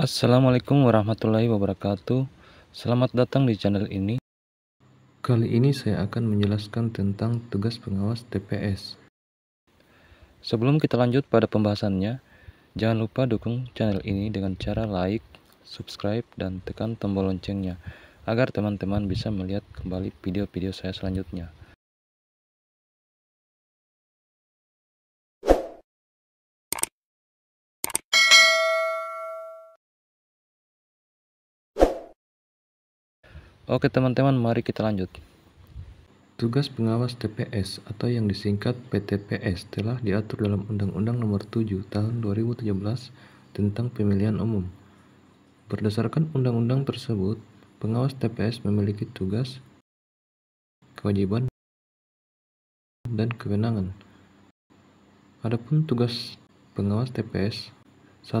Assalamualaikum warahmatullahi wabarakatuh Selamat datang di channel ini Kali ini saya akan menjelaskan tentang tugas pengawas TPS Sebelum kita lanjut pada pembahasannya Jangan lupa dukung channel ini dengan cara like, subscribe, dan tekan tombol loncengnya Agar teman-teman bisa melihat kembali video-video saya selanjutnya Oke teman-teman, mari kita lanjut. Tugas pengawas TPS atau yang disingkat PTPS telah diatur dalam Undang-Undang Nomor 7 Tahun 2017 tentang Pemilihan Umum. Berdasarkan undang-undang tersebut, pengawas TPS memiliki tugas, kewajiban, dan kewenangan. Adapun tugas pengawas TPS 1.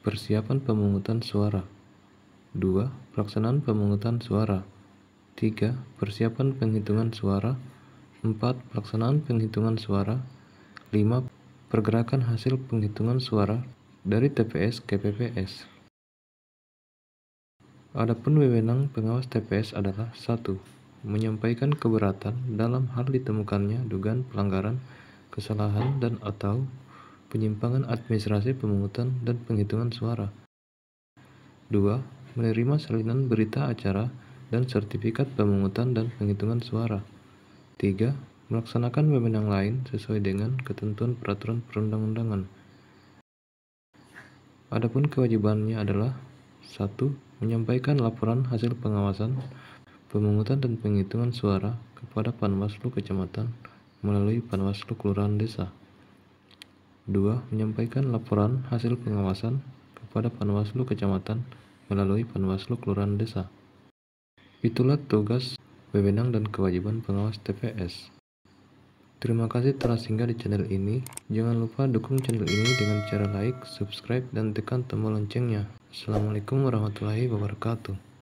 Persiapan pemungutan suara 2. Pelaksanaan pemungutan suara 3. Persiapan penghitungan suara 4. Pelaksanaan penghitungan suara 5. Pergerakan hasil penghitungan suara dari TPS ke PPS Adapun wewenang pengawas TPS adalah 1 menyampaikan keberatan dalam hal ditemukannya dugaan pelanggaran, kesalahan dan atau penyimpangan administrasi pemungutan dan penghitungan suara. 2 menerima salinan berita acara dan sertifikat pemungutan dan penghitungan suara. 3. Melaksanakan pemenang lain sesuai dengan ketentuan peraturan perundang-undangan. Adapun kewajibannya adalah 1. Menyampaikan laporan hasil pengawasan, pemungutan dan penghitungan suara kepada Panwaslu Kecamatan melalui Panwaslu Kelurahan Desa. 2. Menyampaikan laporan hasil pengawasan kepada Panwaslu Kecamatan melalui Panwaslu Kelurahan Desa. Itulah tugas, wewenang, dan kewajiban pengawas TPS. Terima kasih telah singgah di channel ini. Jangan lupa dukung channel ini dengan cara like, subscribe, dan tekan tombol loncengnya. Assalamualaikum warahmatullahi wabarakatuh.